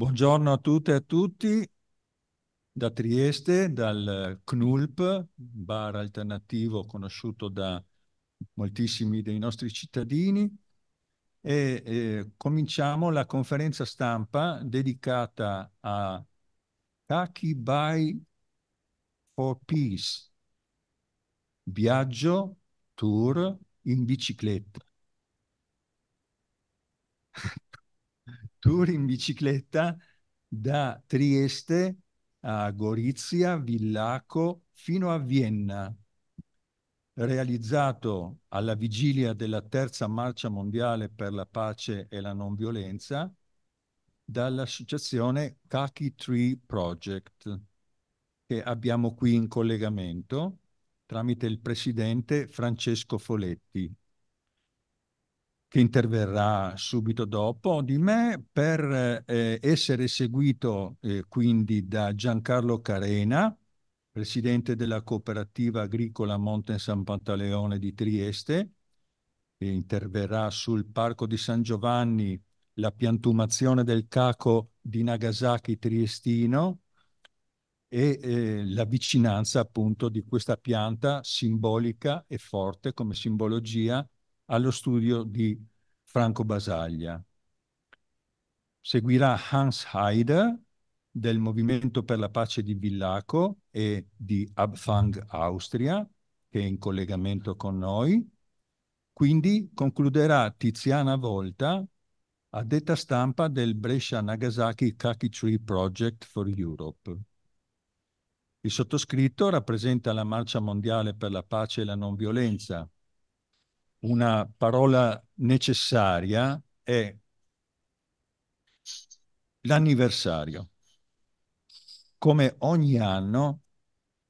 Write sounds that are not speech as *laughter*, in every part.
Buongiorno a tutte e a tutti da Trieste, dal CNULP, bar alternativo conosciuto da moltissimi dei nostri cittadini. E, eh, cominciamo la conferenza stampa dedicata a Kaki Bai for Peace, viaggio, tour in bicicletta tour in bicicletta da Trieste a Gorizia, Villaco, fino a Vienna, realizzato alla vigilia della terza marcia mondiale per la pace e la non violenza dall'associazione Kaki Tree Project, che abbiamo qui in collegamento tramite il presidente Francesco Foletti che interverrà subito dopo di me per eh, essere seguito eh, quindi da Giancarlo Carena, presidente della cooperativa agricola Monte San Pantaleone di Trieste, che interverrà sul Parco di San Giovanni, la piantumazione del caco di Nagasaki triestino e eh, la vicinanza appunto di questa pianta simbolica e forte come simbologia allo studio di Franco Basaglia. Seguirà Hans Haider del Movimento per la Pace di Villaco e di Abfang Austria, che è in collegamento con noi. Quindi concluderà Tiziana Volta a detta stampa del Brescia Nagasaki Kaki Tree Project for Europe. Il sottoscritto rappresenta la Marcia Mondiale per la Pace e la Non Violenza, una parola necessaria è l'anniversario. Come ogni anno,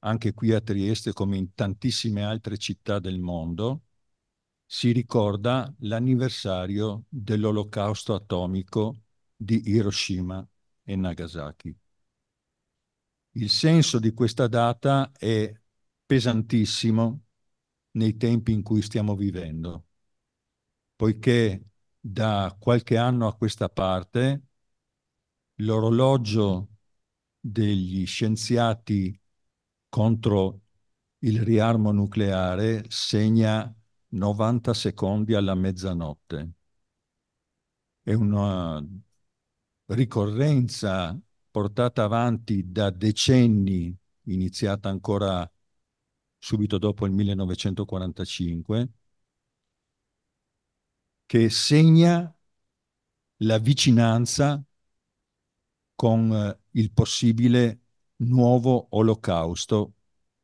anche qui a Trieste, come in tantissime altre città del mondo, si ricorda l'anniversario dell'olocausto atomico di Hiroshima e Nagasaki. Il senso di questa data è pesantissimo nei tempi in cui stiamo vivendo, poiché da qualche anno a questa parte l'orologio degli scienziati contro il riarmo nucleare segna 90 secondi alla mezzanotte. È una ricorrenza portata avanti da decenni, iniziata ancora subito dopo il 1945, che segna la vicinanza con eh, il possibile nuovo olocausto,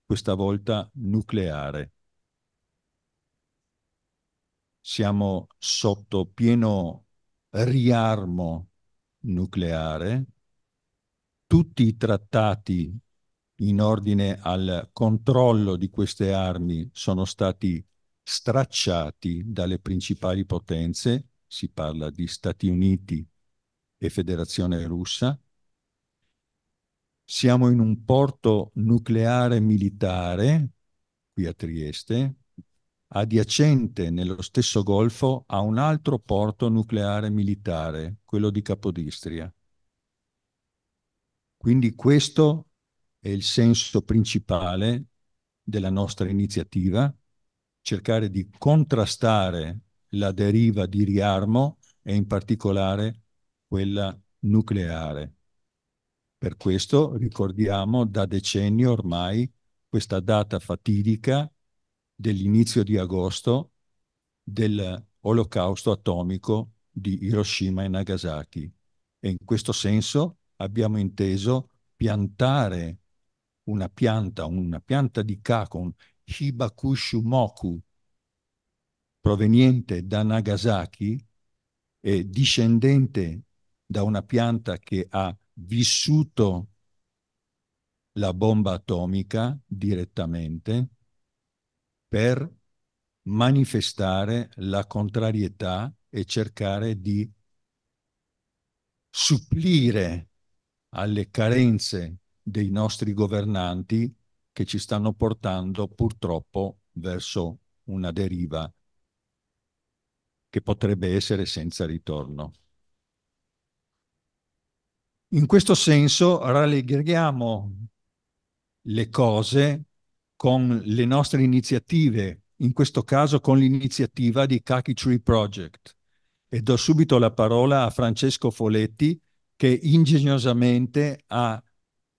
questa volta nucleare. Siamo sotto pieno riarmo nucleare, tutti i trattati in ordine al controllo di queste armi sono stati stracciati dalle principali potenze, si parla di Stati Uniti e Federazione Russa. Siamo in un porto nucleare militare, qui a Trieste, adiacente nello stesso golfo a un altro porto nucleare militare, quello di Capodistria. Quindi questo è il senso principale della nostra iniziativa, cercare di contrastare la deriva di riarmo e in particolare quella nucleare. Per questo ricordiamo da decenni ormai questa data fatidica dell'inizio di agosto dell'olocausto atomico di Hiroshima e Nagasaki. E in questo senso abbiamo inteso piantare una pianta, una pianta di Kakon, Shibakushu Moku, proveniente da Nagasaki, e discendente da una pianta che ha vissuto la bomba atomica direttamente per manifestare la contrarietà e cercare di supplire alle carenze dei nostri governanti che ci stanno portando purtroppo verso una deriva che potrebbe essere senza ritorno. In questo senso rallegriamo le cose con le nostre iniziative, in questo caso con l'iniziativa di Kaki Tree Project. E do subito la parola a Francesco Foletti che ingegnosamente ha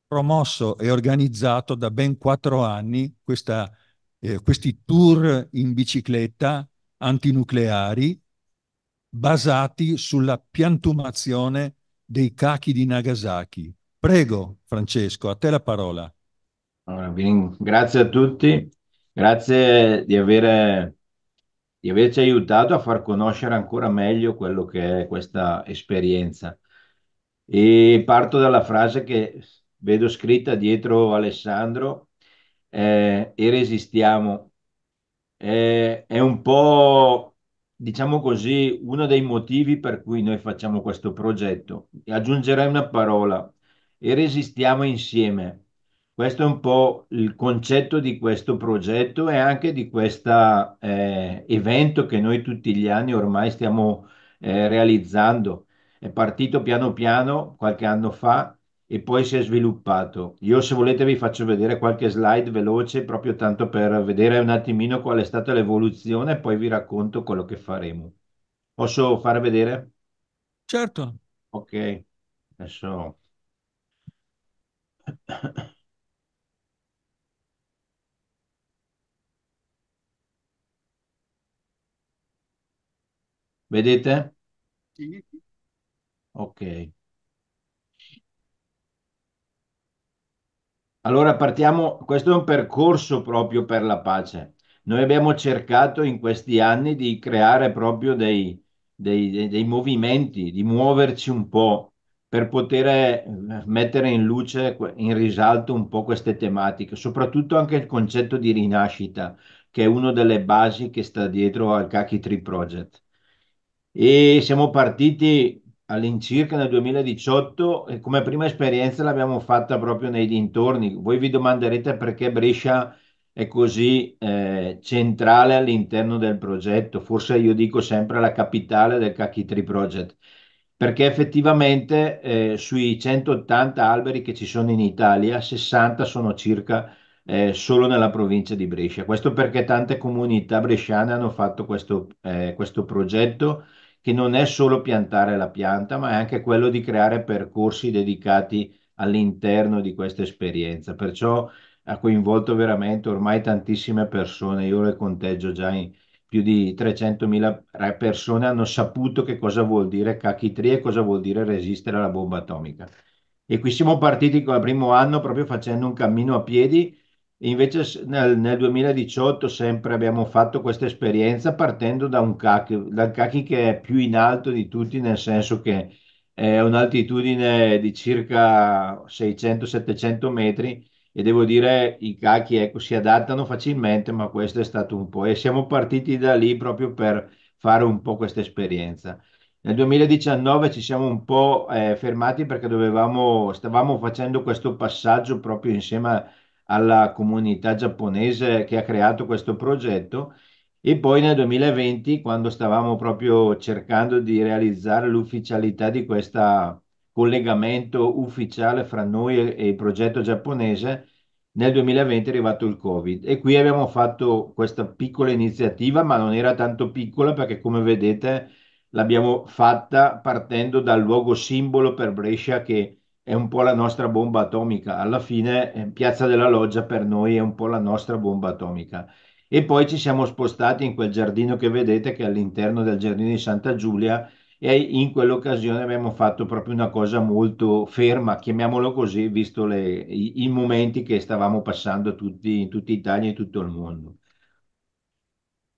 promosso e organizzato da ben quattro anni questa, eh, questi tour in bicicletta antinucleari basati sulla piantumazione dei cachi di Nagasaki. Prego Francesco, a te la parola. Allora, grazie a tutti, grazie di, avere, di averci aiutato a far conoscere ancora meglio quello che è questa esperienza. E parto dalla frase che vedo scritta dietro Alessandro, eh, e resistiamo. Eh, è un po', diciamo così, uno dei motivi per cui noi facciamo questo progetto. E aggiungerei una parola, e resistiamo insieme. Questo è un po' il concetto di questo progetto e anche di questo eh, evento che noi tutti gli anni ormai stiamo eh, realizzando. È partito piano piano qualche anno fa e poi si è sviluppato. Io se volete vi faccio vedere qualche slide veloce proprio tanto per vedere un attimino qual è stata l'evoluzione e poi vi racconto quello che faremo. Posso far vedere? Certo. Ok, adesso... *clears throat* Vedete? Sì. Ok. Allora partiamo, questo è un percorso proprio per la pace. Noi abbiamo cercato in questi anni di creare proprio dei, dei, dei, dei movimenti, di muoverci un po' per poter eh, mettere in luce, in risalto un po' queste tematiche, soprattutto anche il concetto di rinascita, che è una delle basi che sta dietro al Kaki Tree Project. E siamo partiti all'incirca nel 2018 e come prima esperienza l'abbiamo fatta proprio nei dintorni. Voi vi domanderete perché Brescia è così eh, centrale all'interno del progetto, forse io dico sempre la capitale del Cacchitri Project, perché effettivamente eh, sui 180 alberi che ci sono in Italia, 60 sono circa eh, solo nella provincia di Brescia. Questo perché tante comunità bresciane hanno fatto questo, eh, questo progetto che non è solo piantare la pianta, ma è anche quello di creare percorsi dedicati all'interno di questa esperienza. Perciò ha coinvolto veramente ormai tantissime persone, io le conteggio già in più di 300.000 persone hanno saputo che cosa vuol dire cacchitria e cosa vuol dire resistere alla bomba atomica. E qui siamo partiti con il primo anno proprio facendo un cammino a piedi Invece nel, nel 2018 sempre abbiamo fatto questa esperienza partendo da un CAC, dal CAC che è più in alto di tutti, nel senso che è un'altitudine di circa 600-700 metri e devo dire i cacchi ecco, si adattano facilmente, ma questo è stato un po'. E siamo partiti da lì proprio per fare un po' questa esperienza. Nel 2019 ci siamo un po' eh, fermati perché dovevamo, stavamo facendo questo passaggio proprio insieme a alla comunità giapponese che ha creato questo progetto e poi nel 2020 quando stavamo proprio cercando di realizzare l'ufficialità di questo collegamento ufficiale fra noi e, il progetto giapponese, nel 2020 è arrivato il Covid e qui abbiamo fatto questa piccola iniziativa, ma non era tanto piccola perché come vedete l'abbiamo fatta partendo dal luogo simbolo per Brescia che è è un po' la nostra bomba atomica. Alla fine eh, Piazza della Loggia per noi è un po' la nostra bomba atomica. E poi ci siamo spostati in quel giardino che vedete, che è all'interno del giardino di Santa Giulia, e in quell'occasione abbiamo fatto proprio una cosa molto ferma, chiamiamolo così, visto le, i, i, momenti che stavamo passando tutti, in tutta Italia e tutto il mondo.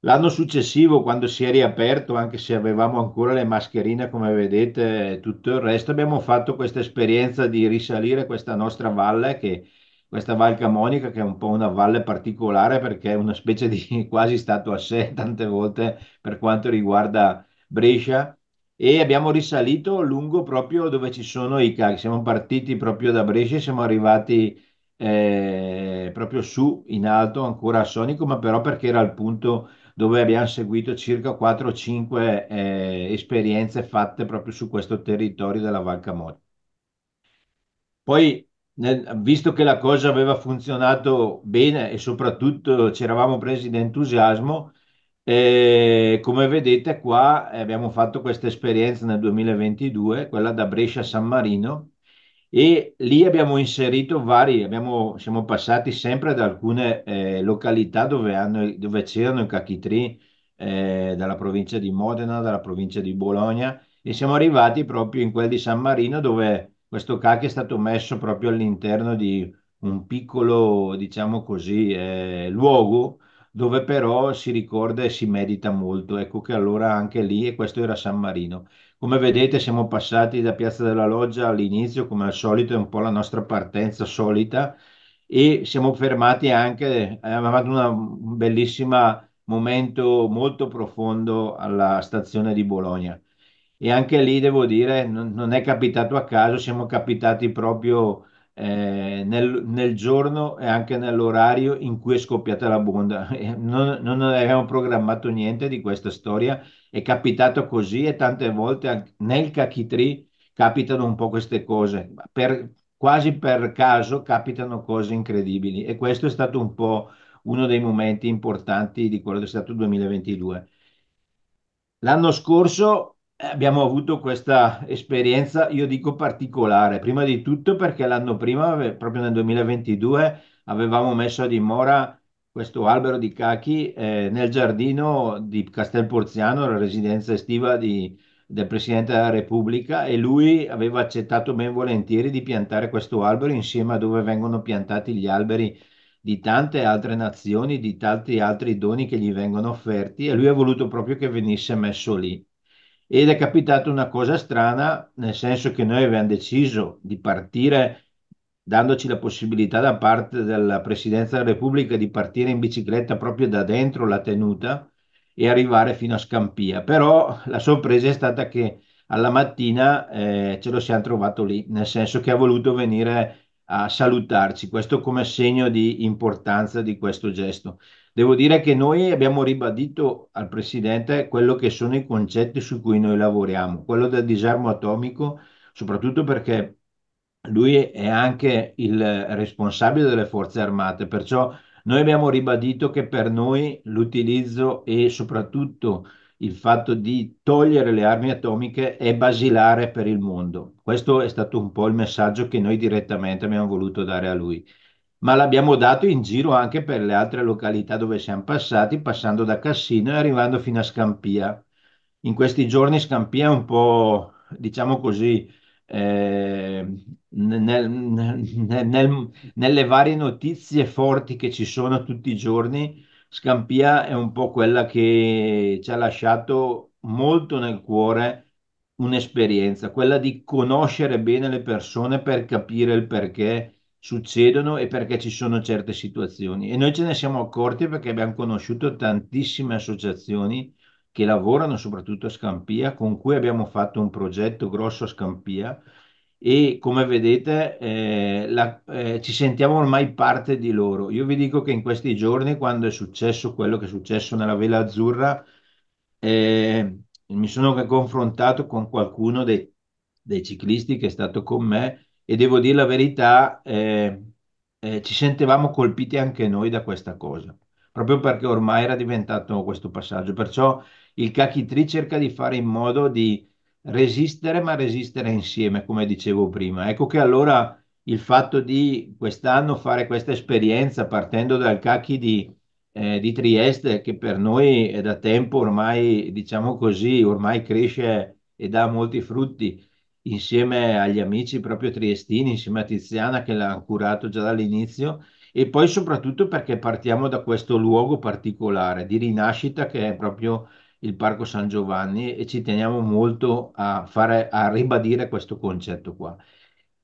L'anno successivo, quando si è riaperto, anche se avevamo ancora le mascherine, come vedete, tutto il resto, abbiamo fatto questa esperienza di risalire questa nostra valle, che, questa Val Camonica, che è un po' una valle particolare perché è una specie di *laughs* quasi stato a sé tante volte per quanto riguarda Brescia. E abbiamo risalito lungo proprio dove ci sono i caghi. Siamo partiti proprio da Brescia e siamo arrivati eh, proprio su in alto ancora a Sonico, ma però perché era il punto dove abbiamo seguito circa 4 o 5 eh, esperienze fatte proprio su questo territorio della Val Camoglia. Poi, nel, visto che la cosa aveva funzionato bene e soprattutto ci eravamo presi di entusiasmo, eh, come vedete qua eh, abbiamo fatto questa esperienza nel 2022, quella da Brescia a San Marino, e lì abbiamo inserito vari, abbiamo, siamo passati sempre da alcune eh, località dove, hanno, dove, c'erano i cacchitri eh, dalla provincia di Modena, dalla provincia di Bologna e siamo arrivati proprio in quel di San Marino dove questo cacchi è stato messo proprio all'interno di un piccolo, diciamo così, eh, luogo dove però si ricorda e si medita molto. Ecco che allora anche lì, e questo era San Marino. Come vedete siamo passati da Piazza della Loggia all'inizio, come al solito è un po' la nostra partenza solita e siamo fermati anche, abbiamo avuto un bellissimo momento molto profondo alla stazione di Bologna e anche lì devo dire non, non è capitato a caso, siamo capitati proprio eh, nel, nel, giorno e anche nell'orario in cui è scoppiata la bomba. *laughs* Eh, non, non avevamo programmato niente di questa storia, è capitato così e tante volte nel Cachitri capitano un po' queste cose. Per, quasi per caso capitano cose incredibili e questo è stato un po' uno dei momenti importanti di quello che è stato il 2022. L'anno scorso abbiamo avuto questa esperienza, io dico particolare, prima di tutto perché l'anno prima, proprio nel 2022, avevamo messo a dimora questo albero di cachi eh, nel giardino di Castel Porziano, la residenza estiva di, del Presidente della Repubblica, e lui aveva accettato ben volentieri di piantare questo albero insieme a dove vengono piantati gli alberi di tante altre nazioni, di tanti altri doni che gli vengono offerti, e lui ha voluto proprio che venisse messo lì ed è capitata una cosa strana, nel senso che noi avevamo deciso di partire dandoci la possibilità da parte della Presidenza della Repubblica di partire in bicicletta proprio da dentro la tenuta e arrivare fino a Scampia. Però la sorpresa è stata che alla mattina eh, ce lo siamo trovato lì, nel senso che ha voluto venire a salutarci, questo come segno di importanza di questo gesto. Devo dire che noi abbiamo ribadito al Presidente quello che sono i concetti su cui noi lavoriamo, quello del disarmo atomico, soprattutto perché lui è anche il responsabile delle forze armate, perciò noi abbiamo ribadito che per noi l'utilizzo e soprattutto il fatto di togliere le armi atomiche è basilare per il mondo. Questo è stato un po' il messaggio che noi direttamente abbiamo voluto dare a lui ma l'abbiamo dato in giro anche per le altre località dove siamo passati, passando da Cassino e arrivando fino a Scampia. In questi giorni Scampia è un po', diciamo così, eh, nel, nel, nelle varie notizie forti che ci sono tutti i giorni, Scampia è un po' quella che ci ha lasciato molto nel cuore un'esperienza, quella di conoscere bene le persone per capire il perché succedono e perché ci sono certe situazioni. E noi ce ne siamo accorti perché abbiamo conosciuto tantissime associazioni che lavorano soprattutto a Scampia, con cui abbiamo fatto un progetto grosso a Scampia e come vedete eh, la, eh, ci sentiamo ormai parte di loro. Io vi dico che in questi giorni, quando è successo quello che è successo nella Vela Azzurra, eh, mi sono confrontato con qualcuno dei, dei ciclisti che è stato con me e devo dire la verità, eh, eh, ci sentivamo colpiti anche noi da questa cosa, proprio perché ormai era diventato questo passaggio. Perciò il Kaki 3 cerca di fare in modo di resistere, ma resistere insieme, come dicevo prima. Ecco che allora il fatto di quest'anno fare questa esperienza partendo dal Kaki di, eh, di Trieste, che per noi è da tempo ormai, diciamo così, ormai cresce e dà molti frutti insieme agli amici proprio triestini, insieme a Tiziana che l'ha curato già dall'inizio e poi soprattutto perché partiamo da questo luogo particolare di rinascita che è proprio il Parco San Giovanni e ci teniamo molto a, fare, a ribadire questo concetto qua.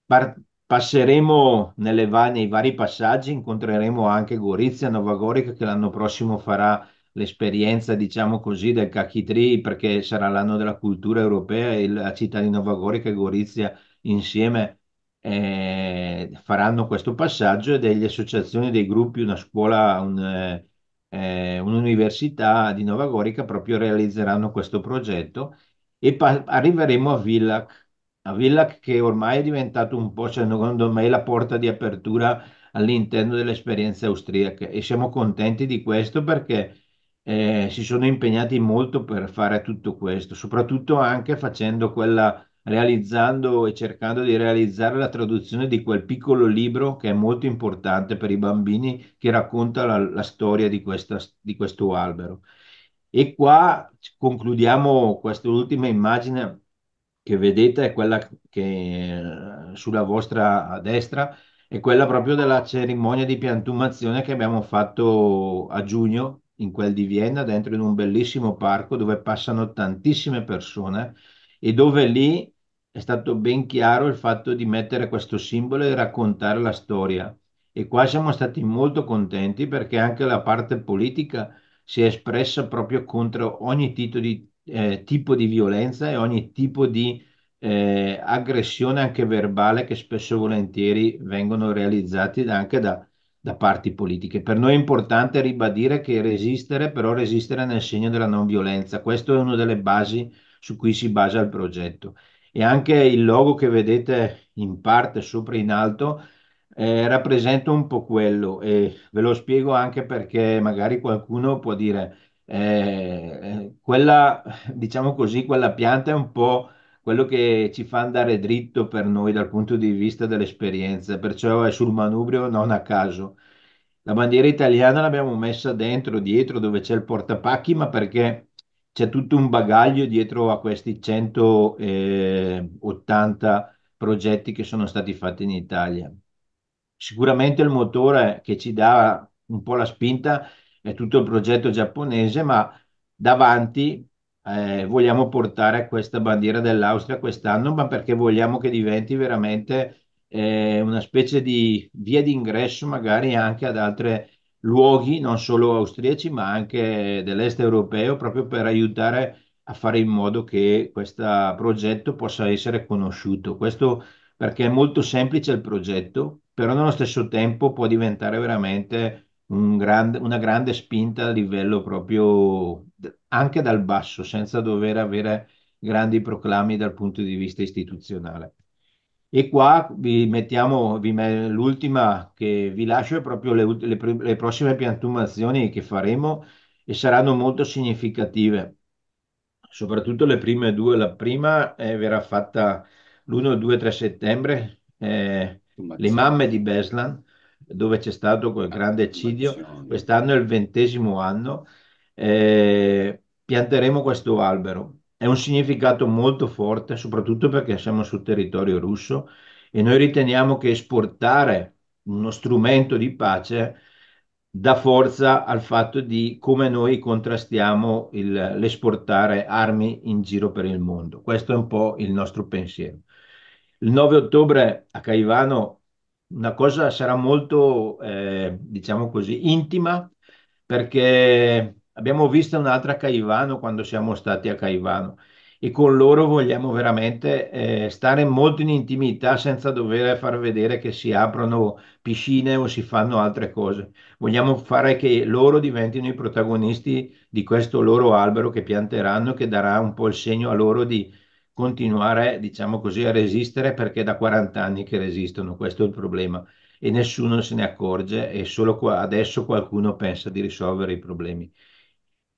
Par- passeremo va- nei vari passaggi, incontreremo anche Gorizia Novagorica che l'anno prossimo farà l'esperienza, diciamo così, del Cachitri, perché sarà l'anno della cultura europea e la città di Novagorica e Gorizia insieme eh, faranno questo passaggio e delle associazioni, dei gruppi, una scuola, un, eh, eh un'università di Novagorica proprio realizzeranno questo progetto e pa- arriveremo a Villac, a Villac che ormai è diventato un po', secondo me, la porta di apertura all'interno delle esperienze austriache e siamo contenti di questo perché eh, si sono impegnati molto per fare tutto questo, soprattutto anche facendo quella, realizzando e cercando di realizzare la traduzione di quel piccolo libro che è molto importante per i bambini, che racconta la, la storia di, questa, di questo albero. E qua concludiamo questa ultima immagine che vedete, è quella che sulla vostra destra, è quella proprio della cerimonia di piantumazione che abbiamo fatto a giugno in quel di Vienna, dentro in un bellissimo parco dove passano tantissime persone e dove lì è stato ben chiaro il fatto di mettere questo simbolo e raccontare la storia. E qua siamo stati molto contenti perché anche la parte politica si è espressa proprio contro ogni tipo di, eh, tipo di violenza e ogni tipo di eh, aggressione anche verbale che spesso e volentieri vengono realizzati anche da da parti politiche. Per noi è importante ribadire che resistere, però resistere nel segno della non violenza, questa è una delle basi su cui si basa il progetto. E anche il logo che vedete in parte sopra in alto eh, rappresenta un po' quello e ve lo spiego anche perché magari qualcuno può dire eh, quella, diciamo così, quella pianta è un po' quello che ci fa andare dritto per noi dal punto di vista dell'esperienza, perciò è sul manubrio non a caso. La bandiera italiana l'abbiamo messa dentro, dietro, dove c'è il portapacchi, ma perché c'è tutto un bagaglio dietro a questi 180 eh, progetti che sono stati fatti in Italia. Sicuramente il motore che ci dà un po' la spinta è tutto il progetto giapponese, ma davanti eh, vogliamo portare questa bandiera dell'Austria quest'anno, ma perché vogliamo che diventi veramente eh, una specie di via d'ingresso magari anche ad altri luoghi, non solo austriaci, ma anche dell'est europeo, proprio per aiutare a fare in modo che questo progetto possa essere conosciuto. Questo perché è molto semplice il progetto, però nello stesso tempo può diventare veramente un grande, una grande spinta a livello proprio anche dal basso, senza dover avere grandi proclami dal punto di vista istituzionale. E qua vi mettiamo vi met, l'ultima che vi lascio è proprio le, le, le prossime piantumazioni che faremo e saranno molto significative soprattutto le prime due. La prima eh, verrà fatta l'1, 2, 3 settembre. Eh, le mamme di Beslan dove c'è stato quel grande eccidio, quest'anno è il ventesimo anno, eh, pianteremo questo albero. È un significato molto forte, soprattutto perché siamo sul territorio russo e noi riteniamo che esportare uno strumento di pace dà forza al fatto di come noi contrastiamo il, l'esportare armi in giro per il mondo. Questo è un po' il nostro pensiero. Il 9 ottobre a Caivano una cosa sarà molto, eh, diciamo così, intima, perché abbiamo visto un'altra a Caivano quando siamo stati a Caivano e con loro vogliamo veramente eh, stare molto in intimità senza dover far vedere che si aprono piscine o si fanno altre cose. Vogliamo fare che loro diventino i protagonisti di questo loro albero che pianteranno, che darà un po' il segno a loro di continuare, diciamo così, a resistere perché è da 40 anni che resistono, questo è il problema e nessuno se ne accorge e solo qua, adesso qualcuno pensa di risolvere i problemi.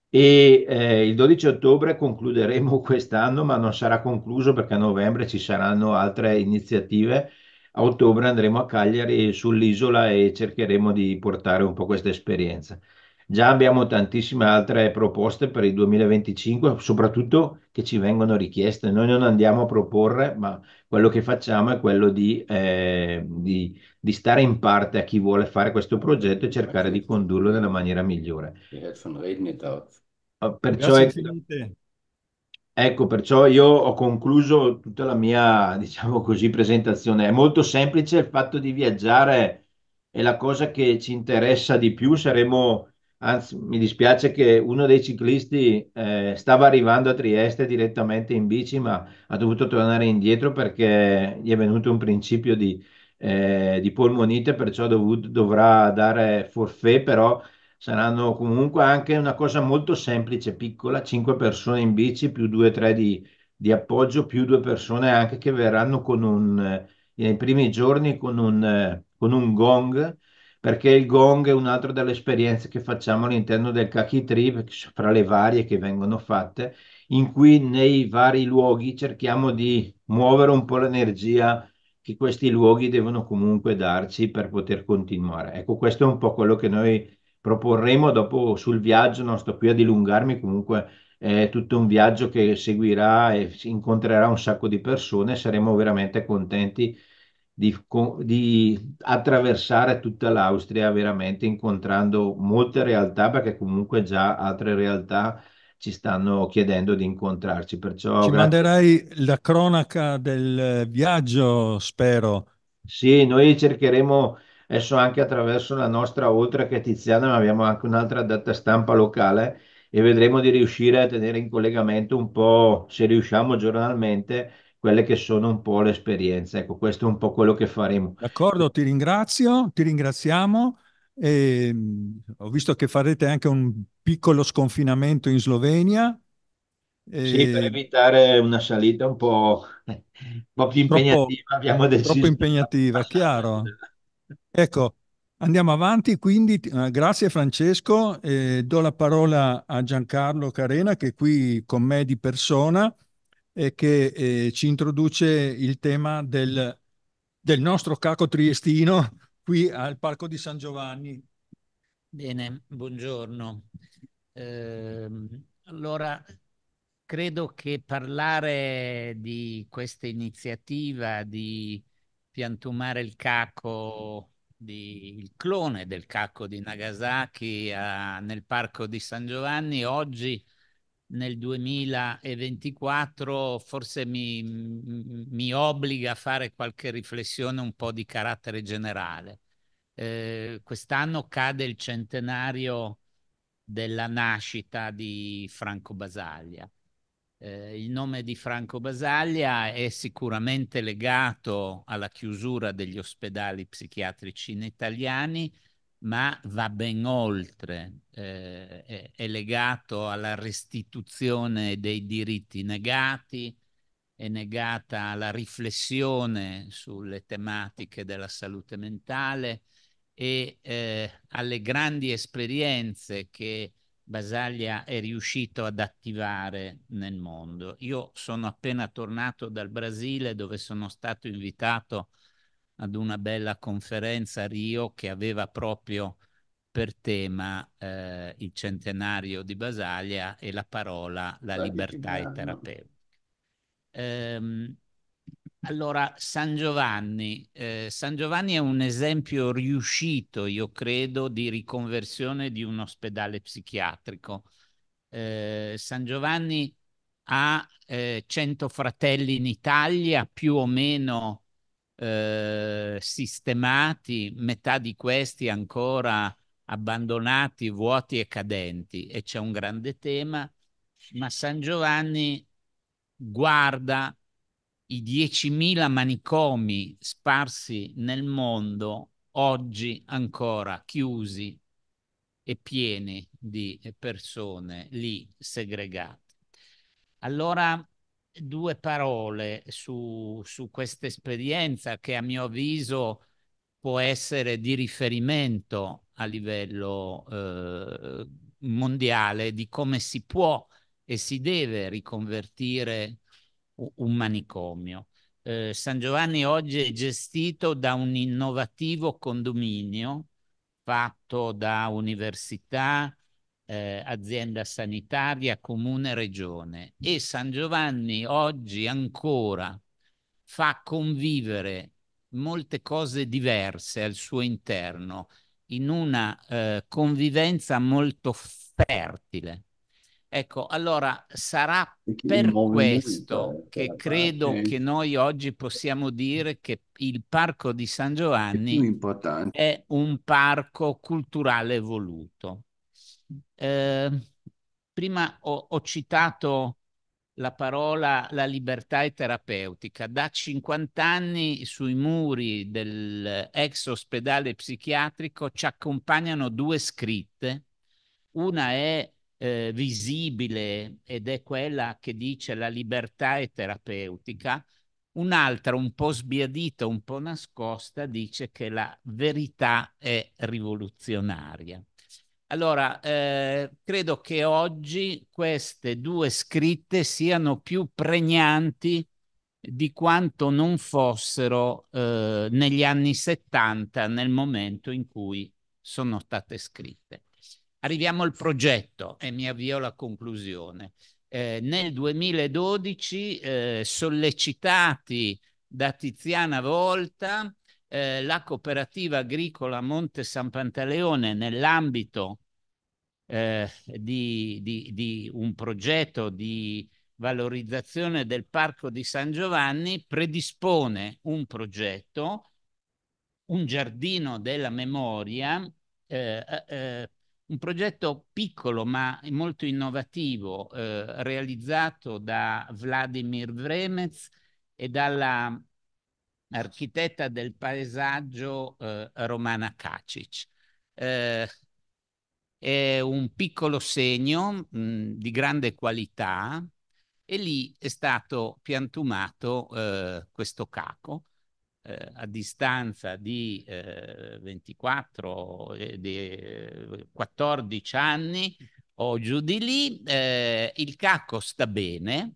E eh, il 12 ottobre concluderemo *laughs* quest'anno, ma non sarà concluso perché a novembre ci saranno altre iniziative. A ottobre andremo a Cagliari sull'isola e cercheremo di portare un po' questa esperienza. Già abbiamo tantissime altre proposte per il 2025, soprattutto che ci vengono richieste. Noi non andiamo a proporre, ma quello che facciamo è quello di, eh, di, di stare in parte a chi vuole fare questo progetto e cercare di condurlo nella maniera migliore. Eh, oh, perciò è... Ecco, perciò io ho concluso tutta la mia, diciamo così, presentazione. È molto semplice il fatto di viaggiare, e la cosa che ci interessa di più. Saremo anzi mi dispiace che uno dei ciclisti eh, stava arrivando a Trieste direttamente in bici, ma ha dovuto tornare indietro perché gli è venuto un principio di, eh, di polmonite, perciò dov- dovrà dare forfè, però saranno comunque anche una cosa molto semplice, piccola, 5 persone in bici più 2-3 di, di, appoggio, più 2 persone anche che verranno con un, eh, nei primi giorni con un, eh, con un gong perché il gong è un'altra delle esperienze che facciamo all'interno del Kaki Trip, fra le varie che vengono fatte, in cui nei vari luoghi cerchiamo di muovere un po' l'energia che questi luoghi devono comunque darci per poter continuare. Ecco, questo è un po' quello che noi proporremo dopo sul viaggio, non sto qui a dilungarmi, comunque è tutto un viaggio che seguirà e incontrerà un sacco di persone, saremo veramente contenti di, di, attraversare tutta l'Austria veramente incontrando molte realtà perché comunque già altre realtà ci stanno chiedendo di incontrarci. Perciò ci manderai la cronaca del viaggio, spero. Sì, noi cercheremo adesso anche attraverso la nostra oltre che Tiziana, ma abbiamo anche un'altra data stampa locale e vedremo di riuscire a tenere in collegamento un po', se riusciamo giornalmente, quelle che sono un po' le esperienze. Ecco, questo è un po' quello che faremo. D'accordo, ti ringrazio, ti ringraziamo. E ehm, ho visto che farete anche un piccolo sconfinamento in Slovenia. E... Sì, per ehm, evitare una salita un po', un po più impegnativa, abbiamo deciso. Troppo impegnativa, chiaro. Ecco, andiamo avanti, quindi eh, grazie Francesco, eh, do la parola a Giancarlo Carena che è qui con me di persona e che eh, ci introduce il tema del, del nostro caco triestino qui al Parco di San Giovanni. Bene, buongiorno. Eh, allora, credo che parlare di questa iniziativa di piantumare il caco, di, il clone del caco di Nagasaki a, ah, nel parco di San Giovanni oggi nel 2024 forse mi, mi, obbliga a fare qualche riflessione un po' di carattere generale. Eh, quest'anno cade il centenario della nascita di Franco Basaglia. Eh, il nome di Franco Basaglia è sicuramente legato alla chiusura degli ospedali psichiatrici in italiani, ma va ben oltre, eh, è, è, legato alla restituzione dei diritti negati, è negata alla riflessione sulle tematiche della salute mentale e eh, alle grandi esperienze che Basaglia è riuscito ad attivare nel mondo. Io sono appena tornato dal Brasile dove sono stato invitato ad una bella conferenza a Rio che aveva proprio per tema eh, il centenario di Basaglia e la parola la, la libertà e terapeuta. Ehm, allora, San Giovanni. Eh, San Giovanni è un esempio riuscito, io credo, di riconversione di un ospedale psichiatrico. Eh, San Giovanni ha 100 eh, fratelli in Italia, più o meno eh, sistemati, metà di questi ancora abbandonati, vuoti e cadenti e c'è un grande tema, ma San Giovanni guarda i 10.000 manicomi sparsi nel mondo oggi ancora chiusi e pieni di persone lì segregate. Allora due parole su, su questa esperienza che a mio avviso può essere di riferimento a livello eh, mondiale di come si può e si deve riconvertire un manicomio. Eh, San Giovanni oggi è gestito da un innovativo condominio fatto da università, eh, azienda sanitaria, comune, regione e San Giovanni oggi ancora fa convivere molte cose diverse al suo interno in una eh, convivenza molto fertile. Ecco, allora sarà per questo eh, che credo parte. che noi oggi possiamo dire che il Parco di San Giovanni è, è un parco culturale voluto. Ehm, prima ho, ho citato la parola la libertà è terapeutica. Da 50 anni sui muri dell'ex ospedale psichiatrico ci accompagnano due scritte. Una è eh, visibile ed è quella che dice la libertà è terapeutica. Un'altra, un po' sbiadita, un po' nascosta, dice che la verità è rivoluzionaria. Allora, eh, credo che oggi queste due scritte siano più pregnanti di quanto non fossero eh, negli anni 70, nel momento in cui sono state scritte. Arriviamo al progetto e mi avvio alla conclusione. Eh, nel 2012, eh, sollecitati da Tiziana Volta, eh, la cooperativa agricola Monte San Pantaleone nell'ambito eh, di, di, di un progetto di valorizzazione del parco di San Giovanni predispone un progetto, un giardino della memoria, eh, eh, eh un progetto piccolo ma molto innovativo eh, realizzato da Vladimir Vremez e dalla architetta del paesaggio eh, Romana Kacic. Eh, è un piccolo segno mh, di grande qualità e lì è stato piantumato eh, questo caco eh, a distanza di 24, eh, eh, di, 14 anni o giù di lì. il caco sta bene,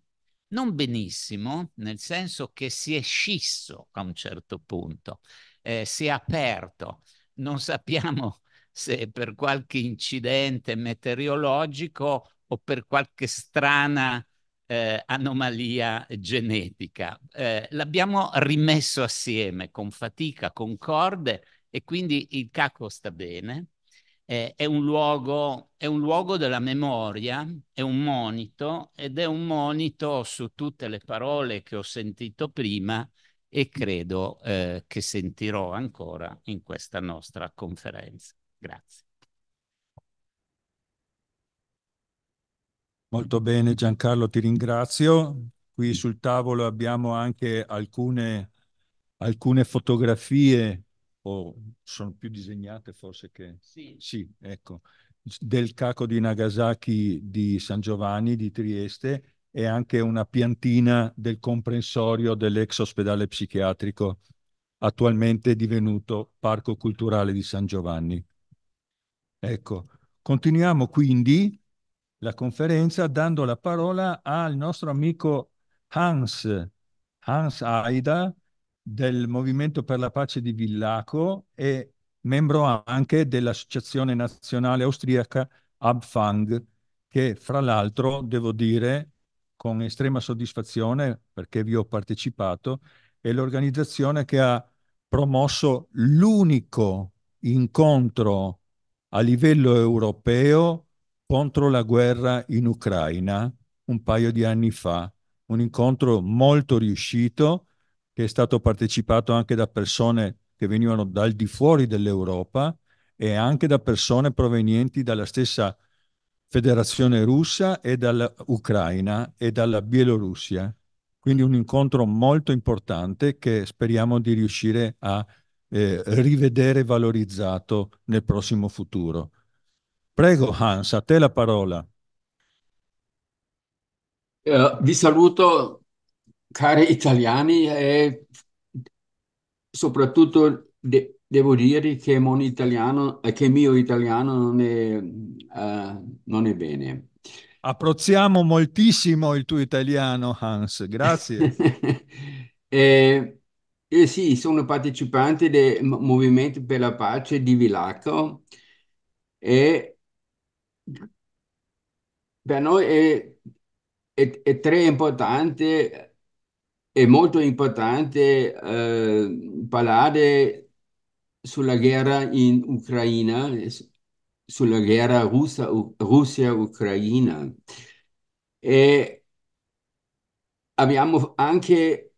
non benissimo, nel senso che si è scisso a un certo punto, eh, si è aperto, non sappiamo *laughs* se per qualche incidente meteorologico o per qualche strana eh, anomalia genetica. Eh, l'abbiamo rimesso assieme con fatica, con corde e quindi il caco sta bene, eh, è, un luogo, è un luogo della memoria, è un monito ed è un monito su tutte le parole che ho sentito prima e credo eh, che sentirò ancora in questa nostra conferenza. Grazie. Molto bene Giancarlo, ti ringrazio. Qui sul tavolo abbiamo anche alcune, alcune fotografie o sono più disegnate forse che... Sì. sì ecco. Del caco di Nagasaki di San Giovanni di Trieste e anche una piantina del comprensorio dell'ex ospedale psichiatrico, attualmente divenuto Parco Culturale di San Giovanni. Ecco, continuiamo quindi la conferenza dando la parola al nostro amico Hans, Hans Aida, del Movimento per la Pace di Villaco e membro anche dell'Associazione Nazionale Austriaca Abfang, che fra l'altro devo dire con estrema soddisfazione, perché vi ho partecipato, è l'organizzazione che ha promosso l'unico incontro a livello europeo contro la guerra in Ucraina un paio di anni fa, un incontro molto riuscito che è stato partecipato anche da persone che venivano dal di fuori dell'Europa e anche da persone provenienti dalla stessa federazione russa e dall'Ucraina e dalla Bielorussia. Quindi un incontro molto importante che speriamo di riuscire a eh, rivedere valorizzato nel prossimo futuro. Prego Hans, a te la parola. Uh, vi saluto, cari italiani, e soprattutto de- devo dire che, mon italiano, eh, che mio italiano non è, uh, non è bene. Apprezziamo moltissimo il tuo italiano, Hans, grazie. *laughs* eh, eh, sì, sono partecipante del Movimento per la Pace di Vilacco e per noi è, è, è tre importante è molto importante eh, parlare sulla guerra in Ucraina, sulla guerra russa, Russia-Ucraina. E abbiamo anche,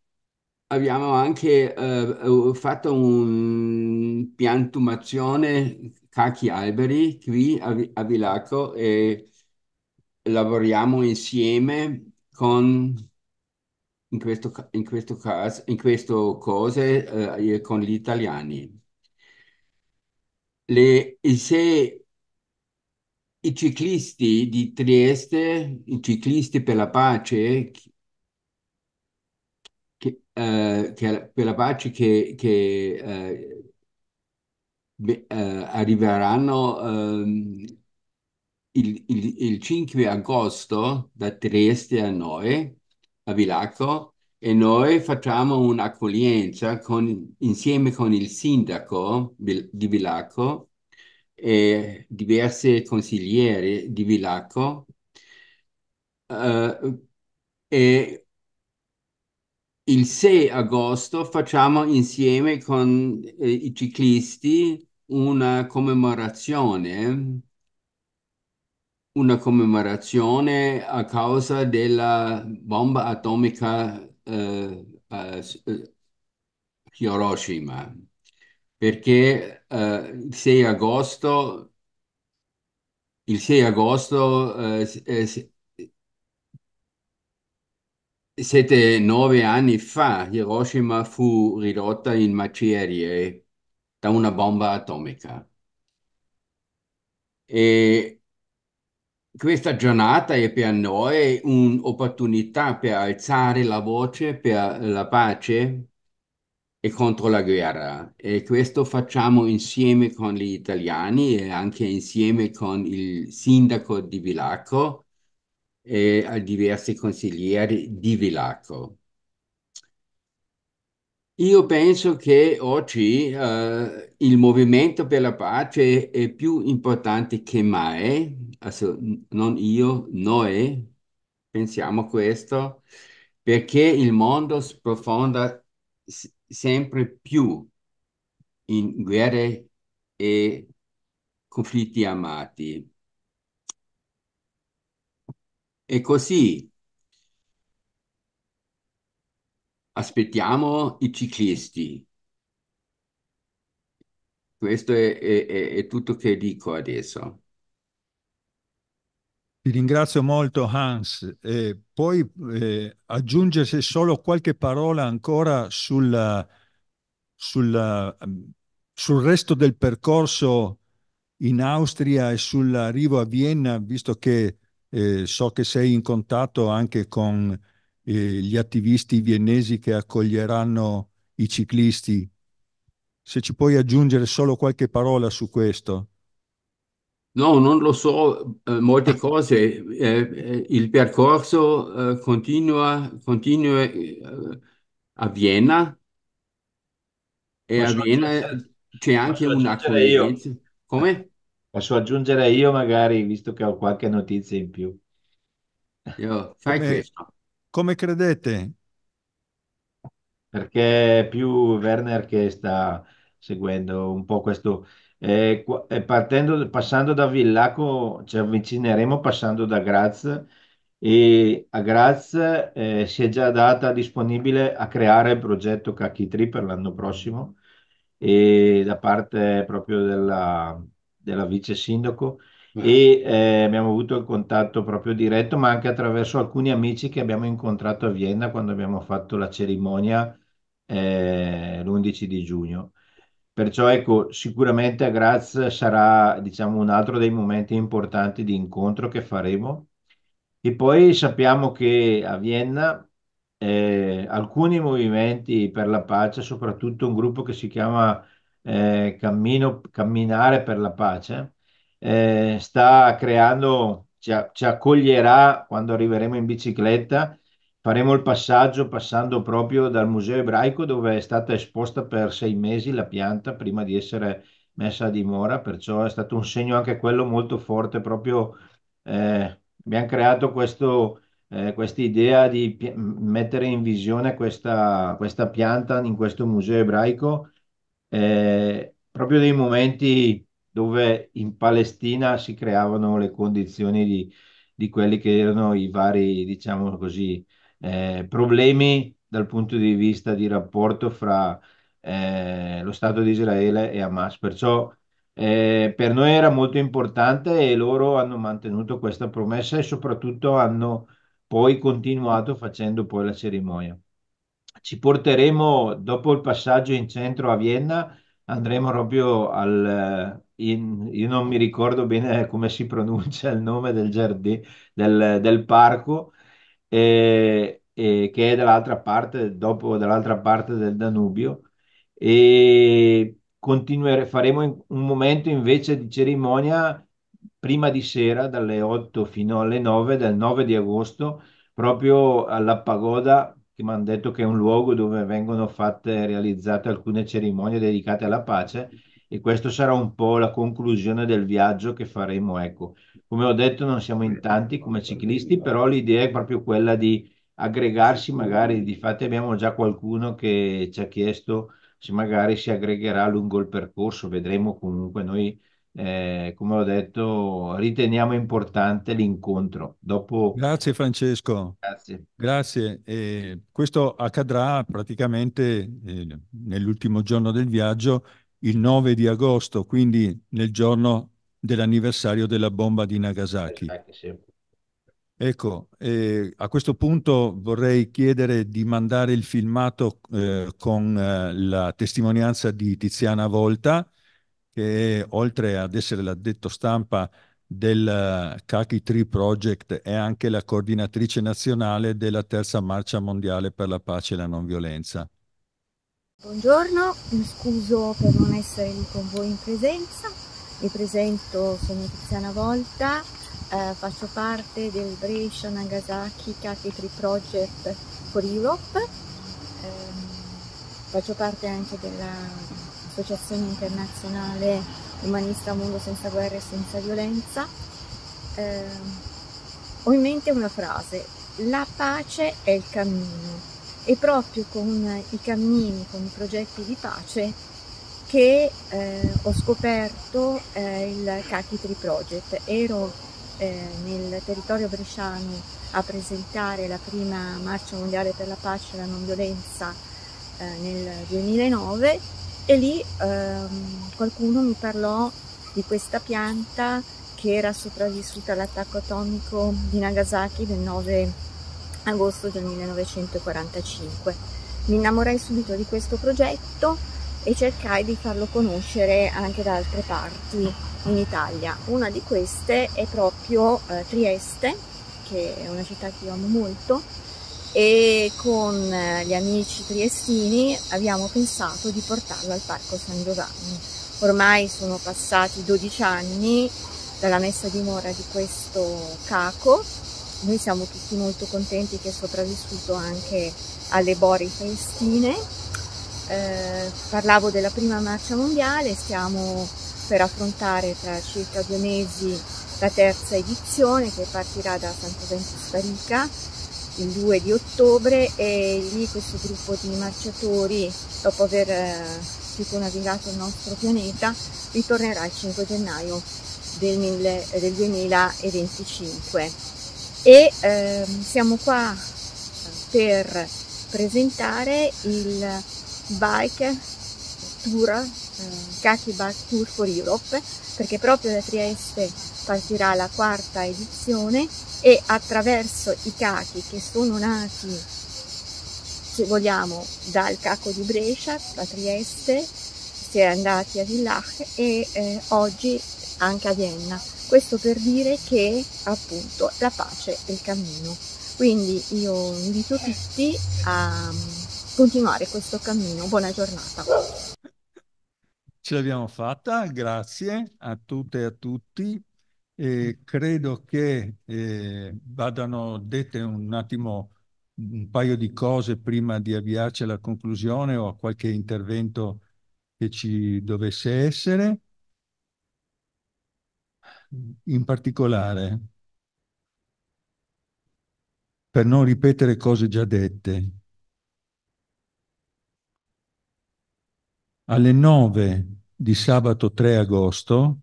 abbiamo anche eh, fatto una piantumazione cacchi alberi qui a, a Villaco e lavoriamo insieme con in questo, in questo caso, in questo cose eh, con gli italiani. Le, se i ciclisti di Trieste, i ciclisti per la pace, che, eh, che per la pace che, che eh, Beh, eh, arriveranno ehm, il, il, il, 5 agosto da Trieste a noi a Vilacco e noi facciamo un'accoglienza con, insieme con il sindaco di Vilacco e diversi consiglieri di Vilacco uh, eh, e il 6 agosto facciamo insieme con eh, i ciclisti una commemorazione una commemorazione a causa della bomba atomica eh, a eh, eh, Hiroshima, perché eh, il 6 agosto, il 6 agosto eh, eh sette, nove anni fa Hiroshima fu ridotta in macerie da una bomba atomica. E questa giornata è per noi un'opportunità per alzare la voce per la pace e contro la guerra e questo facciamo insieme con gli italiani e anche insieme con il sindaco di Vilacco e a diversi consiglieri di Vilacco. Io penso che oggi eh, il movimento per la pace è più importante che mai, also, non io, noi pensiamo questo, perché il mondo sprofonda sempre più in guerre e conflitti armati. E così aspettiamo i ciclisti. Questo è, è, è tutto che dico adesso. Ti ringrazio molto Hans. Eh, puoi eh, aggiungere solo qualche parola ancora sulla, sulla, ehm, sul resto del percorso in Austria e sull'arrivo a Vienna, visto che eh, so che sei in contatto anche con eh, gli attivisti viennesi che accoglieranno i ciclisti. Se ci puoi aggiungere solo qualche parola su questo. No, non lo so, eh, molte ah. cose. Eh, eh, il percorso eh, continua, continua eh, a Vienna e Posso a Vienna c'è anche una accoglienza. Come? Posso aggiungere io magari, visto che ho qualche notizia in più. Io, fai come, questo. Come credete? Perché è più Werner che sta seguendo un po' questo. Eh, eh, partendo, passando da Villaco ci avvicineremo passando da Graz e a Graz eh, si è già data disponibile a creare il progetto Cacchitri per l'anno prossimo e da parte proprio della, della vice sindaco e eh. eh, abbiamo avuto il contatto proprio diretto, ma anche attraverso alcuni amici che abbiamo incontrato a Vienna quando abbiamo fatto la cerimonia eh, l'11 di giugno. Perciò ecco, sicuramente a Graz sarà diciamo, un altro dei momenti importanti di incontro che faremo. E poi sappiamo che a Vienna eh, alcuni movimenti per la pace, soprattutto un gruppo che si chiama eh, Cammino, Camminare per la pace, eh, sta creando, ci, ci accoglierà quando arriveremo in bicicletta. Faremo il passaggio passando proprio dal museo ebraico dove è stata esposta per sei mesi la pianta prima di essere messa a dimora, perciò è stato un segno anche quello molto forte, proprio eh, abbiamo creato questo, eh, questa idea di pi- mettere in visione questa, questa, pianta in questo museo ebraico, eh, proprio dei momenti dove in Palestina si creavano le condizioni di, di quelli che erano i vari, diciamo così, eh, problemi dal punto di vista di rapporto fra eh, lo Stato di Israele e Hamas. Perciò eh, per noi era molto importante e loro hanno mantenuto questa promessa e soprattutto hanno poi continuato facendo poi la cerimonia. Ci porteremo dopo il passaggio in centro a Vienna, andremo proprio al, io non mi ricordo bene come si pronuncia il nome del giardino, del, del parco, eh, eh, che è dall'altra parte, dopo dall'altra parte del Danubio. E continuere- faremo in- un momento invece di cerimonia prima di sera, dalle 8 fino alle 9, del 9 di agosto, proprio alla pagoda che mi hanno detto che è un luogo dove vengono fatte, realizzate alcune cerimonie dedicate alla pace e questa sarà un po' la conclusione del viaggio che faremo. Ecco. Come ho detto non siamo in tanti come ciclisti, però l'idea è proprio quella di aggregarsi magari, di fatto abbiamo già qualcuno che ci ha chiesto se magari si aggregherà lungo il percorso, vedremo comunque noi. Eh, come ho detto, riteniamo importante l'incontro. Dopo... Grazie Francesco. Grazie. Grazie. Eh, questo accadrà praticamente eh, nell'ultimo giorno del viaggio il 9 di agosto, quindi nel giorno dell'anniversario della bomba di Nagasaki. Ecco, eh, a questo punto vorrei chiedere di mandare il filmato eh, con eh, la testimonianza di Tiziana Volta, che oltre ad essere l'addetto stampa del eh, Kaki Tree Project è anche la coordinatrice nazionale della terza marcia mondiale per la pace e la non violenza. Buongiorno, mi scuso per non essere lì con voi in presenza, mi presento, sono Tiziana Volta, eh, faccio parte del Brescia Nagasaki Cathedry Project for Europe, eh, faccio parte anche dell'Associazione Internazionale Umanista Mondo Senza Guerra e Senza Violenza. Eh, ho in mente una frase, la pace è il cammino è proprio con i cammini, con i progetti di pace che eh, ho scoperto eh, il Cachitri Project. Ero eh, nel territorio bresciano a presentare la prima marcia mondiale per la pace e la non violenza eh, nel 2009 e lì ehm, qualcuno mi parlò di questa pianta che era sopravvissuta all'attacco atomico di Nagasaki del 9 agosto del 1945. Mi innamorai subito di questo progetto e cercai di farlo conoscere anche da altre parti in Italia. Una di queste è proprio eh, Trieste, che è una città che io amo molto, e con eh, gli amici triestini abbiamo pensato di portarlo al Parco San Giovanni. Ormai sono passati 12 anni dalla messa a dimora di questo caco noi siamo tutti molto contenti che è sopravvissuto anche alle bori palestine. Eh, parlavo della prima marcia mondiale, stiamo per affrontare tra circa due mesi la terza edizione che partirà da Sant'Osè in Costa il 2 di ottobre e lì questo gruppo di marciatori dopo aver eh, circumnavigato il nostro pianeta ritornerà il 5 gennaio del, mille, del 2025 e eh, siamo qua per presentare il bike tour eh, Kaki Bike Tour for Europe perché proprio da Trieste partirà la quarta edizione e attraverso i cachi che sono nati se vogliamo dal Caco di Brescia da Trieste si è andati a Villach e eh, oggi anche a Vienna questo per dire che appunto la pace è il cammino. Quindi io invito tutti a mm, continuare questo cammino. Buona giornata. Ce l'abbiamo fatta, grazie a tutte e a tutti. E credo che eh, vadano dette un attimo mm, un paio di cose prima di avviarci alla conclusione o a qualche intervento che ci dovesse essere in particolare per non ripetere cose già dette. Alle 9 di sabato 3 agosto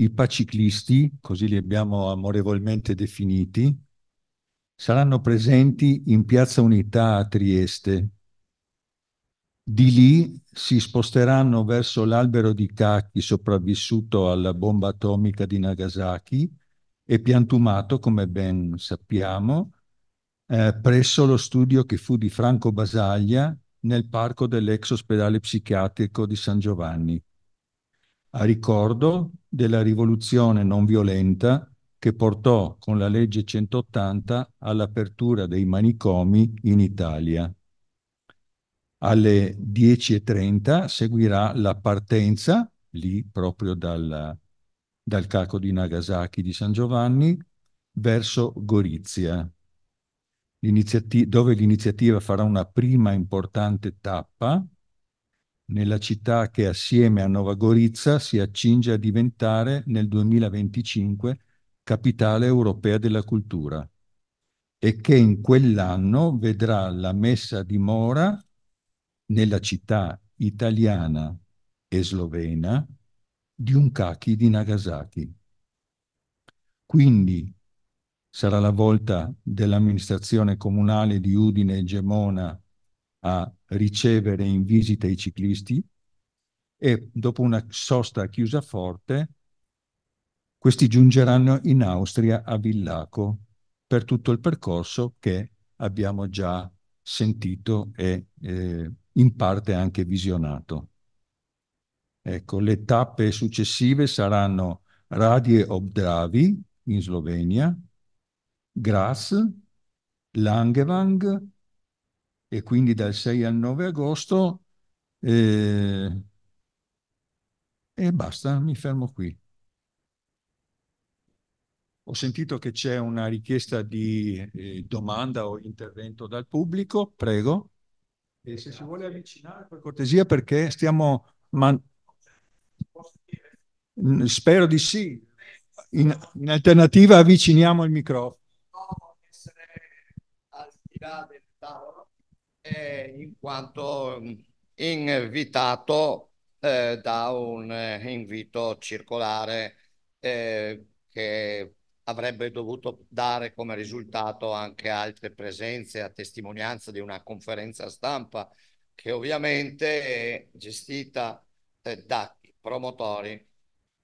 i paciclisti, così li abbiamo amorevolmente definiti, saranno presenti in Piazza Unità a Trieste di lì si sposteranno verso l'albero di cacchi sopravvissuto alla bomba atomica di Nagasaki e piantumato, come ben sappiamo, eh, presso lo studio che fu di Franco Basaglia nel parco dell'ex ospedale psichiatrico di San Giovanni, a ricordo della rivoluzione non violenta che portò con la legge 180 all'apertura dei manicomi in Italia alle 10.30 seguirà la partenza, lì proprio dal, dal calco di Nagasaki di San Giovanni, verso Gorizia, dove l'iniziativa farà una prima importante tappa nella città che assieme a Nova Gorizia si accinge a diventare nel 2025 capitale europea della cultura e che in quell'anno vedrà la messa a dimora nella città italiana e slovena di un kaki di Nagasaki. Quindi sarà la volta dell'amministrazione comunale di Udine e Gemona a ricevere in visita i ciclisti e dopo una sosta chiusa forte questi giungeranno in Austria a Villaco per tutto il percorso che abbiamo già sentito e eh, in parte anche visionato. Ecco, le tappe successive saranno Radie Obdravi in Slovenia, Graz, Langevang e quindi dal 6 al 9 agosto eh, e basta, mi fermo qui. Ho sentito che c'è una richiesta di eh, domanda o intervento dal pubblico, prego. E se si vuole avvicinare, per cortesia, perché stiamo... Man... Mm, spero di sì. In, in alternativa avviciniamo il microfono. Al eh, di là del tavolo, in quanto mm, invitato eh, da un eh, invito circolare eh, che avrebbe dovuto dare come risultato anche altre presenze a testimonianza di una conferenza stampa che ovviamente è gestita eh, da promotori.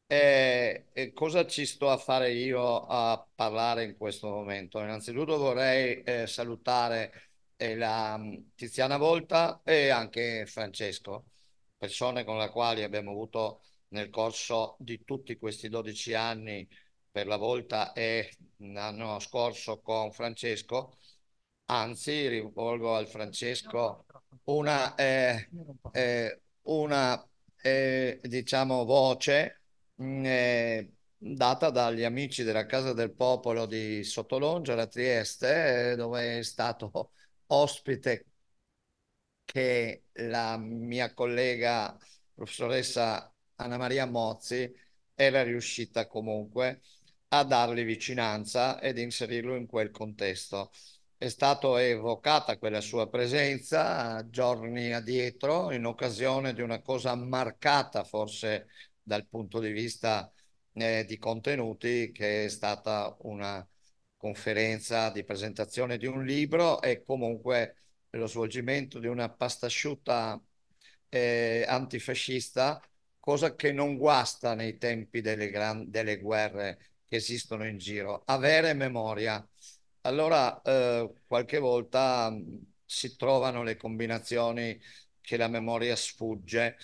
E, e, cosa ci sto a fare io a parlare in questo momento? Innanzitutto vorrei eh, salutare eh, la mm, Tiziana Volta e anche Francesco, persone con le quali abbiamo avuto nel corso di tutti questi 12 anni per la volta e l'anno scorso con Francesco. Anzi, rivolgo al Francesco una, eh, eh, una eh, diciamo, voce mm, eh, data dagli amici della Casa del Popolo di Sottolongere a Trieste, eh, dove è stato ospite che la mia collega professoressa Anna Maria Mozzi era riuscita comunque a a dargli vicinanza ed inserirlo in quel contesto. È stata evocata quella sua presenza giorni addietro in occasione di una cosa marcata forse dal punto di vista eh, di contenuti che è stata una conferenza di presentazione di un libro e comunque lo svolgimento di una pastasciutta eh, antifascista cosa che non guasta nei tempi delle, delle guerre che esistono in giro, avere memoria. Allora, eh, qualche volta mm, si trovano le combinazioni che la memoria sfugge.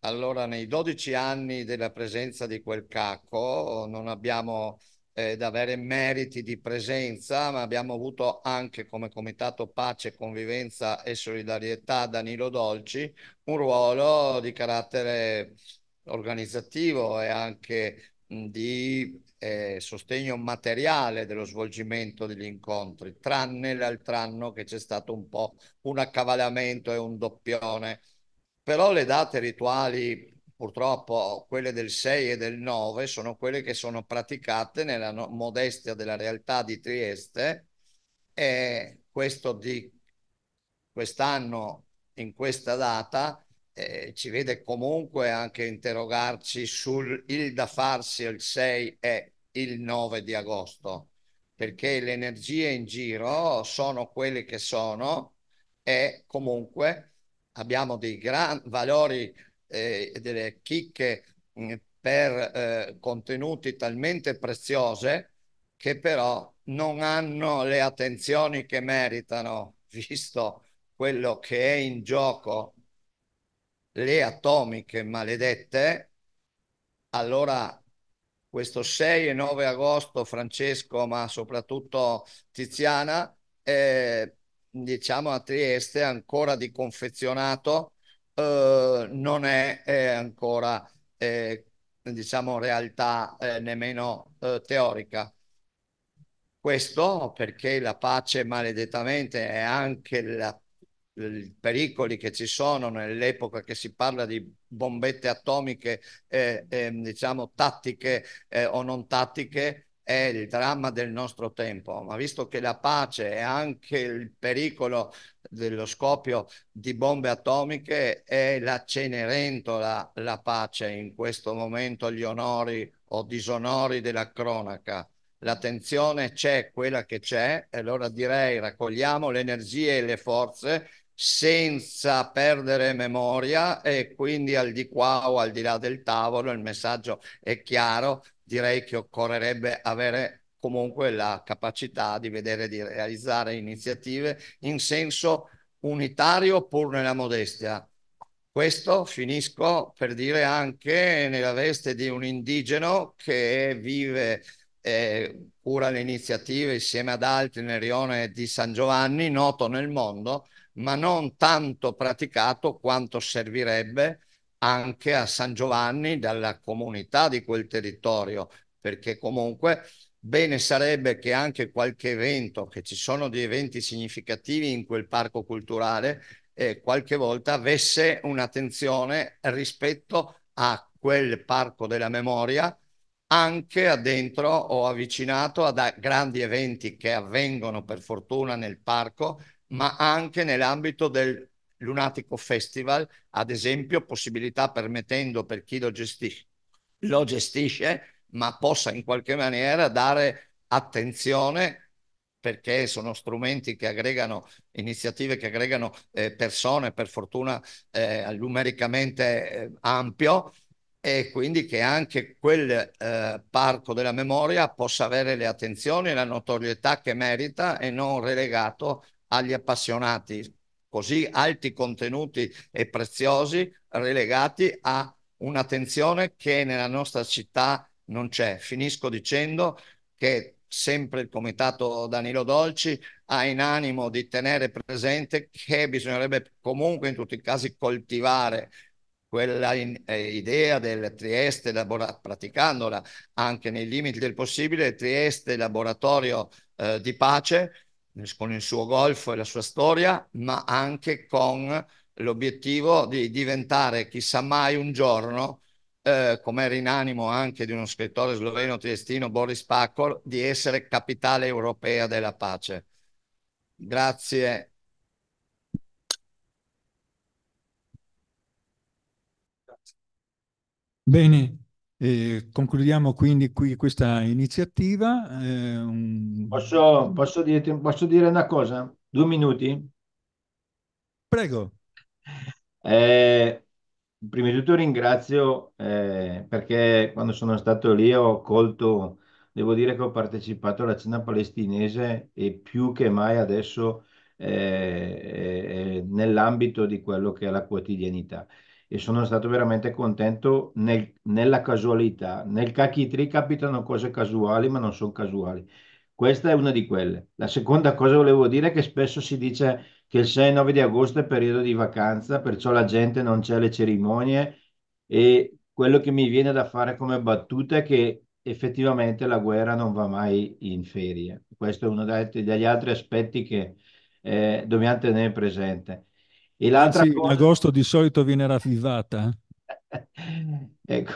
Allora, nei 12 anni della presenza di quel cacco, non abbiamo eh, da avere meriti di presenza, ma abbiamo avuto anche come Comitato Pace, Convivenza e Solidarietà Danilo Dolci un ruolo di carattere organizzativo e anche mm, di eh, sostegno materiale dello svolgimento degli incontri, tranne l'altro anno che c'è stato un po' un accavalamento e un doppione. Però le date rituali, purtroppo quelle del 6 e del 9, sono quelle che sono praticate nella no- modestia della realtà di Trieste e questo di quest'anno in questa data eh, ci vede comunque anche interrogarci sul il da farsi il 6 e il 9 di agosto, perché le energie in giro sono quelle che sono e comunque abbiamo dei gran valori, eh, delle chicche mh, mm, per eh, contenuti talmente preziose che però non hanno le attenzioni che meritano, *laughs* visto quello che è in gioco le atomiche maledette, allora questo 6 e 9 agosto Francesco, ma soprattutto Tiziana, eh, diciamo a Trieste ancora di confezionato, eh, non è, è ancora eh, diciamo realtà eh, nemmeno eh, teorica. Questo perché la pace maledettamente è anche la pericoli che ci sono nell'epoca che si parla di bombette atomiche, eh, eh, diciamo tattiche eh, o non tattiche, è il dramma del nostro tempo, ma visto che la pace e anche il pericolo dello scoppio di bombe atomiche è la cenerentola, la pace in questo momento, gli onori o disonori della cronaca. L'attenzione c'è, quella che c'è, e allora direi raccogliamo le energie e le forze senza perdere memoria e quindi al di qua o al di là del tavolo il messaggio è chiaro, direi che occorrerebbe avere comunque la capacità di vedere di realizzare iniziative in senso unitario pur nella modestia. Questo finisco per dire anche nella veste di un indigeno che vive e eh, cura le iniziative insieme ad altri nel rione di San Giovanni, noto nel mondo, ma non tanto praticato quanto servirebbe anche a San Giovanni dalla comunità di quel territorio, perché comunque bene sarebbe che anche qualche evento, che ci sono di eventi significativi in quel parco culturale, eh, qualche volta avesse un'attenzione rispetto a quel parco della memoria, anche addentro o avvicinato a grandi eventi che avvengono per fortuna nel parco ma anche nell'ambito del Lunatico Festival, ad esempio possibilità permettendo per chi lo, gestisce, lo gestisce ma possa in qualche maniera dare attenzione perché sono strumenti che aggregano iniziative che aggregano eh, persone, per fortuna eh, numericamente eh, ampio, e quindi che anche quel eh, parco della memoria possa avere le attenzioni e la notorietà che merita e non relegato agli appassionati così alti contenuti e preziosi relegati a un'attenzione che nella nostra città non c'è. Finisco dicendo che sempre il comitato Danilo Dolci ha in animo di tenere presente che bisognerebbe comunque in tutti i casi coltivare quella in, eh, idea del Trieste, labora- praticandola anche nei limiti del possibile, Trieste laboratorio eh, di pace, con il suo golfo e la sua storia, ma anche con l'obiettivo di diventare chissà mai un giorno, eh, come era in animo anche di uno scrittore sloveno triestino, Boris Pacor, di essere capitale europea della pace. Grazie. Bene, e concludiamo quindi qui questa iniziativa. Eh, un... posso, posso, dirti, posso, dire una cosa? Due minuti? Prego. Eh, prima di tutto ringrazio eh, perché quando sono stato lì ho colto, devo dire che ho partecipato alla cena palestinese e più che mai adesso eh, nell'ambito di quello che è la quotidianità e sono stato veramente contento nel, nella casualità. Nel Cacchitri capitano cose casuali, ma non sono casuali. Questa è una di quelle. La seconda cosa volevo dire è che spesso si dice che il 6 9 di agosto è periodo di vacanza, perciò la gente non c'è alle cerimonie e quello che mi viene da fare come battuta è che effettivamente la guerra non va mai in ferie. Questo è uno degli altri aspetti che eh, dobbiamo tenere presente. E l'altra sì, cosa... agosto di solito viene ravvivata. Eh. *laughs* ecco.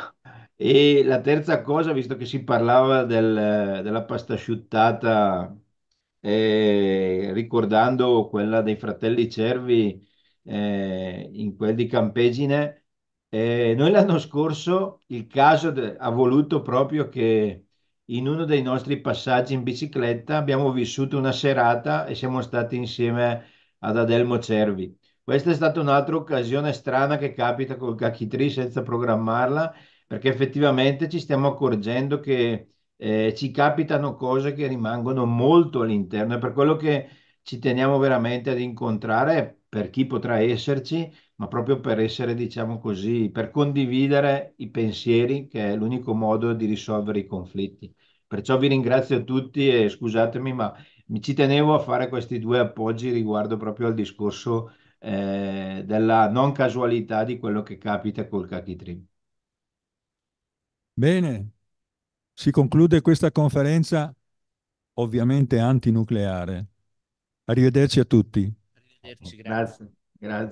E la terza cosa, visto che si parlava del, della pasta asciuttata, eh, ricordando quella dei fratelli Cervi eh, in quel di Campegine, eh, noi l'anno scorso il caso de- ha voluto proprio che in uno dei nostri passaggi in bicicletta abbiamo vissuto una serata e siamo stati insieme ad Adelmo Cervi questa è stata un'altra occasione strana che capita col Cacchitri senza programmarla, perché effettivamente ci stiamo accorgendo che eh, ci capitano cose che rimangono molto all'interno e per quello che ci teniamo veramente ad incontrare per chi potrà esserci, ma proprio per essere, diciamo così, per condividere i pensieri, che è l'unico modo di risolvere i conflitti. Perciò vi ringrazio tutti e scusatemi, ma mi ci tenevo a fare questi due appoggi riguardo proprio al discorso eh, della non casualità di quello che capita col Kakitrim. Bene, si conclude questa conferenza ovviamente antinucleare. Arrivederci a tutti. Arrivederci, grazie. grazie. grazie.